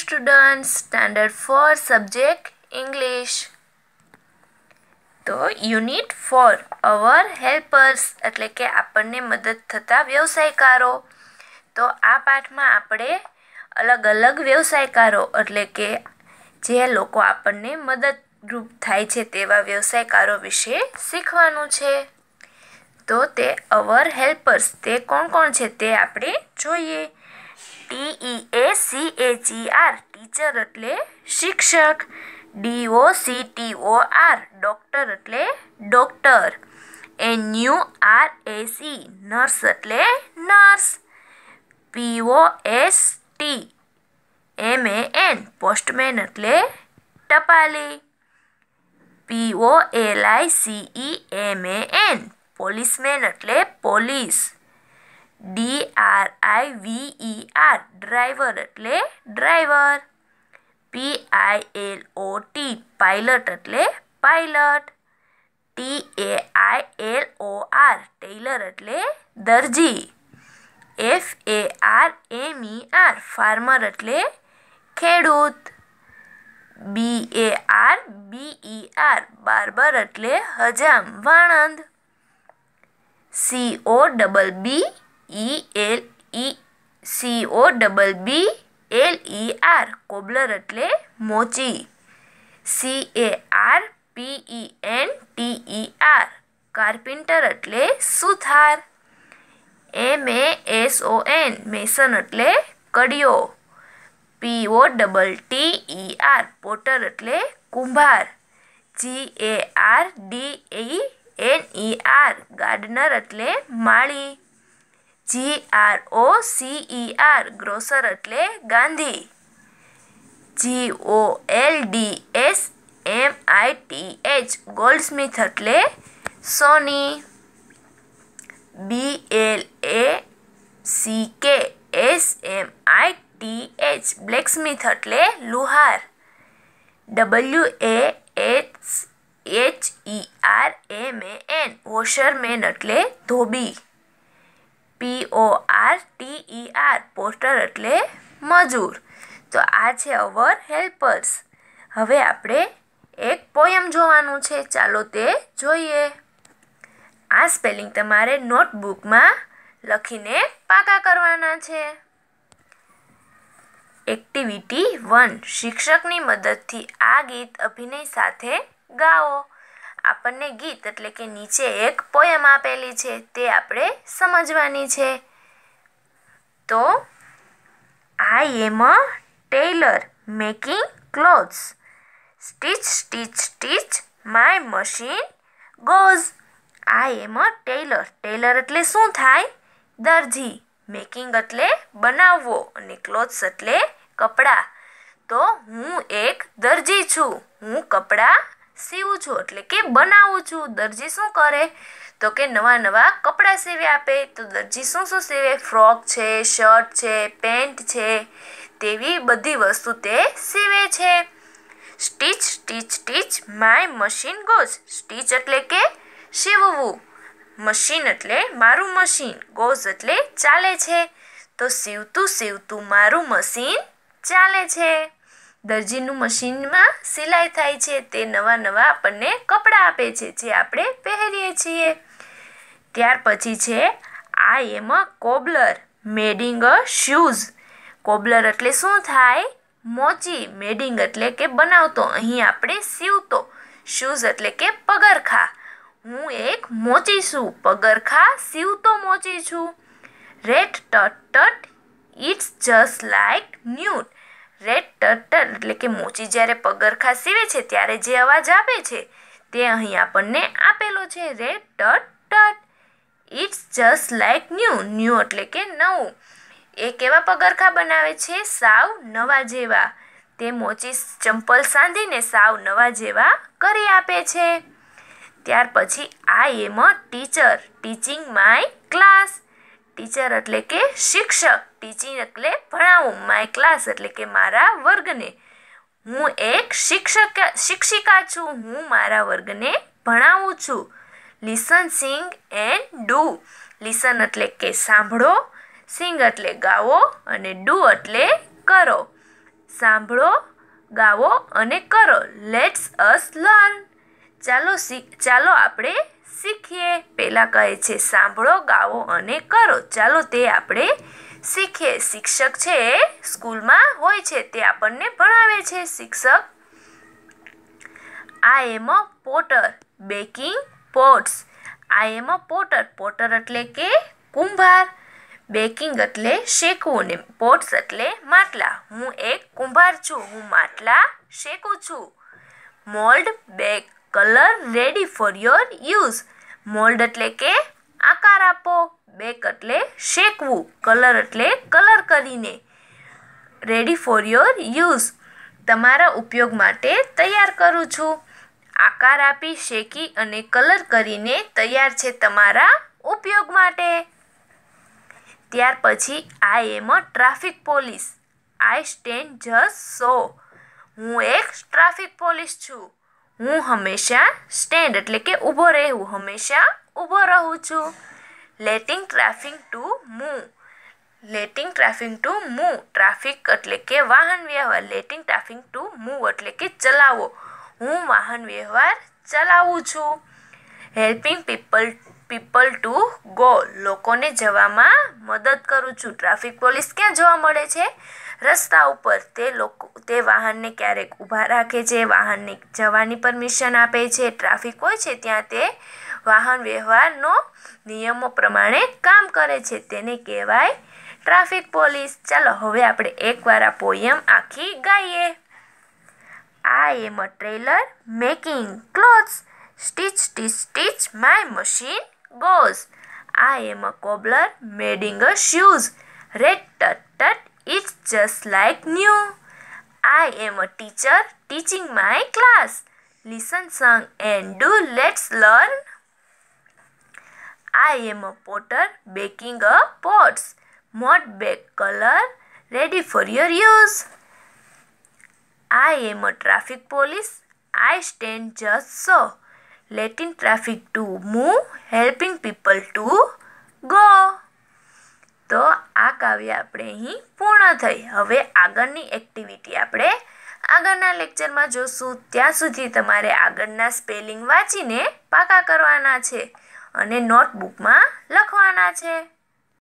Student standard four subject English તો unit four our helpers એટલે કે આપણને મદદ થતા વ્યવસાયકારો તો આ પાઠમાં આપણે અલગ અલગ વ્યવસાયકારો એટલે કે જે લોકો આપણને મદદરૂપ થાય છે તેવા વ્યવસાયકારો વિશે શીખવાનું છે તો તે અવર હેલ્પર્સ તે કોણ કોણ છે તે આપણે જોઈએ T E A C H E R teacher एटले शिक्षक D O C T O R doctor एटले doctor N U R S E nurse एले nurse P O S T M A N postmen ए टपालि P O L I C E M A N policemen ए police D R I V E R driver એટલે driver P I L O T pilot એટલે pilot T A I L O R tailor એટલે દરજી F A R M E R farmer એટલે ખેડૂત B A R B E R barber એટલે હજામ વાણંદ C O double B E L E C O double B L E R cobbler એટલે મોચી C A R P E N T E R carpenter એટલે સુથાર M A S O N mason એટલે કડિયો P O double T E R potter એટલે કુંભાર G A R D E N E R gardener એટલે માળી G R O C E R grocer એટલે ગાંધી G O L D S M I T H goldsmith એટલે સોની B L A C K S M I T H blacksmith એટલે લુહાર W A H H E R M A N washerman એટલે ધોબી P O R T E R porter એટલે મજૂર તો આ છે અવર હેલ્પર્સ હવે આપણે એક પોયમ જોવાનું છે ચાલો તે જોઈએ આ સ્પેલિંગ તમારે નોટબુકમાં લખીને પાકા કરવાના છે એક્ટિવિટી વન શિક્ષકની મદદથી આ ગીત અભિનય સાથે ગાઓ આપણને ગીત એટલે કે નીચે એક પોયમ આપેલી છે તે આપણે સમજવાની છે તો I am a tailor making clothes stitch stitch stitch my machine goes I am a tailor tailor એટલે શું થાય દરજી મેકિંગ એટલે બનાવવો અને ક્લોથ્સ એટલે કપડાં તો હું એક દરજી છું હું કપડાં સીવું છું એટલે કે બનાવું છું દરજી શું કરે તો કે નવા નવા કપડાં સીવી આપે તો દરજી શું શું સીવે ફ્રોક છે શર્ટ છે પેન્ટ છે તેવી બધી વસ્તુ તે સીવે છે stitch stitch stitch my machine goes stitch એટલે કે સીવવું મશીન એટલે મારું મશીન ગોઝ એટલે ચાલે છે તો સીવતું સીવતું મારું મશીન ચાલે છે દરજીનું મશીનમાં સિલાઈ થાય છે તે નવા નવા આપણને કપડાં આપે છે જે આપણે પહેરીએ છીએ ત્યાર પછી છે આ એમાં cobbler mending a shoes cobbler એટલે શું થાય મોચી મેડિંગ એટલે કે બનાવતો અહીં આપણે સીવતો શૂઝ એટલે કે પગરખા હું એક મોચી છું પગરખા સીવતો મોચી છું rat tat tat it's just like new red turtle એટલે કે મોચી જ્યારે પગરખા સીવે છે ત્યારે જે અવાજ આપે છે તે અહીં આપણને આપેલો છે rat tat tat it's just like new new એટલે કે નવું એ કેવા પગરખા બનાવે છે સાવ નવા જેવા તે મોચી ચંપલ સાંધીને સાવ નવા જેવા કરી આપે છે ત્યાર પછી I am teacher teaching my class teacher એટલે કે શિક્ષક ટીચિંગ એટલે ભણાવું માય ક્લાસ એટલે કે મારા વર્ગને હું એક શિક્ષક શિક્ષિકા છું હું મારા વર્ગને ભણાવું છું listen sing and do listen એટલે કે સાંભળો સિંગ એટલે ગાવો અને ડુ એટલે કરો સાંભળો ગાવો અને કરો લેટ્સ અસ લર્ન ચાલો શીખ ચાલો આપણે શીખીએ પહેલાં કહે છે સાંભળો ગાવો અને કરો ચાલો તે આપણે શીખીએ શિક્ષક છે એ સ્કૂલમાં હોય છે તે આપણને ભણાવે છે શિક્ષક I am a potter baking pots I am a Potter Potter એટલે કે કુંભાર બેકિંગ એટલે શેકવું ને પોટ્સ એટલે માટલા હું એક કુંભાર છું હું માટલા શેકું છું mould bake colour ready for your use mould એટલે કે આકાર આપો બેક એટલે શેકવું કલર એટલે કલર કરીને રેડી ફોર યોર યુઝ તમારા ઉપયોગ માટે તૈયાર કરું છું આકાર આપી શેકી અને કલર કરીને તૈયાર છે તમારા ઉપયોગ માટે ત્યાર પછી I am a traffic police I stand just so હું એક ટ્રાફિક પોલીસ છું હું હંમેશા સ્ટેન્ડ એટલે કે ઊભો રહેવું હંમેશા ઊભો રહું છું letting traffic to move letting traffic to move traffic એટલે કે વાહન વ્યવહાર લેટિંગ ટ્રાફિક ટુ મૂવ એટલે કે ચલાવો હું વાહન વ્યવહાર ચલાવું છું helping people people to go લોકોને જવામાં મદદ કરું છું ટ્રાફિક પોલીસ ક્યાં જોવા મળે છે રસ્તા ઉપર તે લોકો તે વાહનને ક્યારેક ઊભા રાખે છે વાહનને જવાની પરમિશન આપે છે ટ્રાફિક હોય છે ત્યાં તે વાહન વ્યવહારનો નિયમો પ્રમાણે કામ કરે છે તેને કહેવાય ટ્રાફિક પોલીસ ચાલો હવે આપણે એકવાર આ પોયમ આખી ગાઈએ આ am a making clothes stitch stitch stitch my machine goes. I am a cobbler making a shoes. Red tut tut, it's just like new. I am a teacher teaching my class. Listen, song and do. Let's learn. I am a potter baking a pots. Mod bake color ready for your use. I am a traffic police. I stand just so. letting traffic to move helping people to go તો આ કાવ્ય આપણે અહીં પૂર્ણ થઈ હવે આગળની activity આપણે આગળના લેક્ચરમાં જોશું ત્યાં સુધી તમારે આગળના સ્પેલિંગ વાંચીને પાકા કરવાના છે અને નોટબુકમાં લખવાના છે